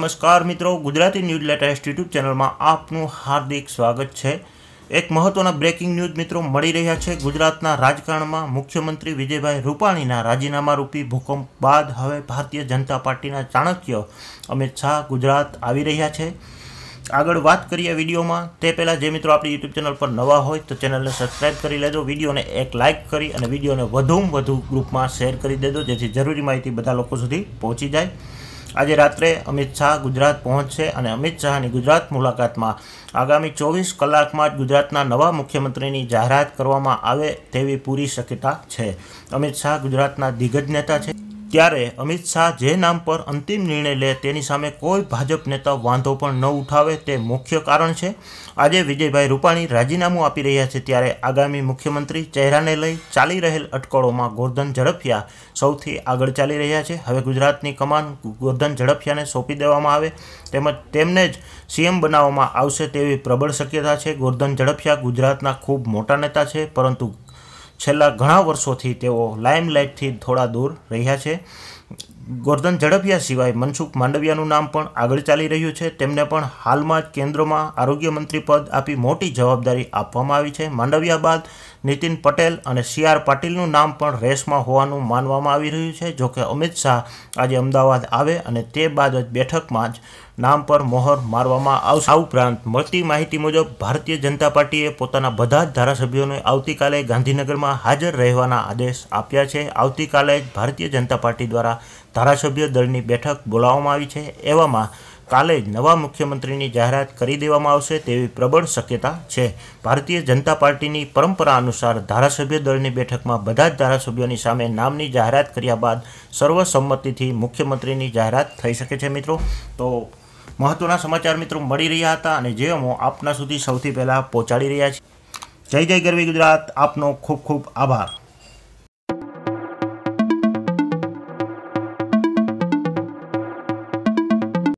નમસ્કાર મિત્રો Gujarati news latest YouTube ચેનલમાં આપનું હાર્દિક સ્વાગત છે એક મહત્વના બ્રેકિંગ ન્યૂઝ મિત્રો મળી રહ્યા છે ગુજરાતના રાજકારણમાં મુખ્યમંત્રી વિજયભાઈ રૂપાણીના રાજીનામા રૂપી ભૂકંપ બાદ હવે ભારતીય જનતા પાર્ટીના ચાણક્ય અમિત શાહ ગુજરાત આવી રહ્યા છે આગળ વાત કરીએ વિડીયોમાં તે પહેલાં જે મિત્રો આપણી યુટ્યુબ ચેનલ પર નવા હોય તો ચેનલને સબસ્ક્રાઇબ કરી લેજો વિડીયોને એક લાઇક કરી અને વિડીયોને વધુમાં વધુ ગ્રુપમાં શેર કરી દેજો જેથી જરૂરી માહિતી બધા લોકો સુધી પહોંચી જાય આજે રાત્રે અમિત શાહ ગુજરાત પહોંચશે અને અમિત શાહની ગુજરાત મુલાકાતમાં આગામી ચોવીસ કલાકમાં જ ગુજરાતના નવા મુખ્યમંત્રીની જાહેરાત કરવામાં આવે તેવી પૂરી શક્યતા છે અમિત શાહ ગુજરાતના દિગ્ગજ નેતા છે ત્યારે અમિત શાહ જે નામ પર અંતિમ નિર્ણય લે તેની સામે કોઈ ભાજપ નેતા વાંધો પણ ન ઉઠાવે તે મુખ્ય કારણ છે આજે વિજયભાઈ રૂપાણી રાજીનામું આપી રહ્યા છે ત્યારે આગામી મુખ્યમંત્રી ચહેરાને લઈ ચાલી રહેલ અટકળોમાં ગોરધન ઝડફિયા સૌથી આગળ ચાલી રહ્યા છે હવે ગુજરાતની કમાન ગોરધન ઝડફિયાને સોંપી દેવામાં આવે તેમજ તેમને જ સીએમ બનાવવામાં આવશે તેવી પ્રબળ શક્યતા છે ગોરધન ઝડફિયા ગુજરાતના ખૂબ મોટા નેતા છે પરંતુ છેલ્લા ઘણા વર્ષોથી તેઓ લાઇમલાઇટથી થોડા દૂર રહ્યા છે ગોરધન ઝડપિયા સિવાય મનસુખ માંડવિયાનું નામ પણ આગળ ચાલી રહ્યું છે તેમને પણ હાલમાં જ કેન્દ્રમાં આરોગ્ય મંત્રી પદ આપી મોટી જવાબદારી આપવામાં આવી છે માંડવિયા બાદ નીતિન પટેલ અને સી આર પાટીલનું નામ પણ રેસમાં હોવાનું માનવામાં આવી રહ્યું છે જોકે અમિત શાહ આજે અમદાવાદ આવે અને તે બાદ જ બેઠકમાં જ નામ પર મોહર મારવામાં આવશે આ ઉપરાંત મળતી માહિતી મુજબ ભારતીય જનતા પાર્ટીએ પોતાના બધા જ ધારાસભ્યોને આવતીકાલે ગાંધીનગરમાં હાજર રહેવાના આદેશ આપ્યા છે આવતીકાલે જ ભારતીય જનતા પાર્ટી દ્વારા ધારાસભ્ય દળની બેઠક બોલાવવામાં આવી છે એવામાં કાલે જ નવા મુખ્યમંત્રીની જાહેરાત કરી દેવામાં આવશે તેવી પ્રબળ શક્યતા છે ભારતીય જનતા પાર્ટીની પરંપરા અનુસાર ધારાસભ્ય દળની બેઠકમાં બધા જ ધારાસભ્યોની સામે નામની જાહેરાત કર્યા બાદ સર્વસંમતિથી મુખ્યમંત્રીની જાહેરાત થઈ શકે છે મિત્રો તો મહત્વના સમાચાર મિત્રો મળી રહ્યા હતા અને જે અમો આપના સુધી સૌથી પહેલાં પહોંચાડી રહ્યા છે જય જય ગરવી ગુજરાત આપનો ખૂબ ખૂબ આભાર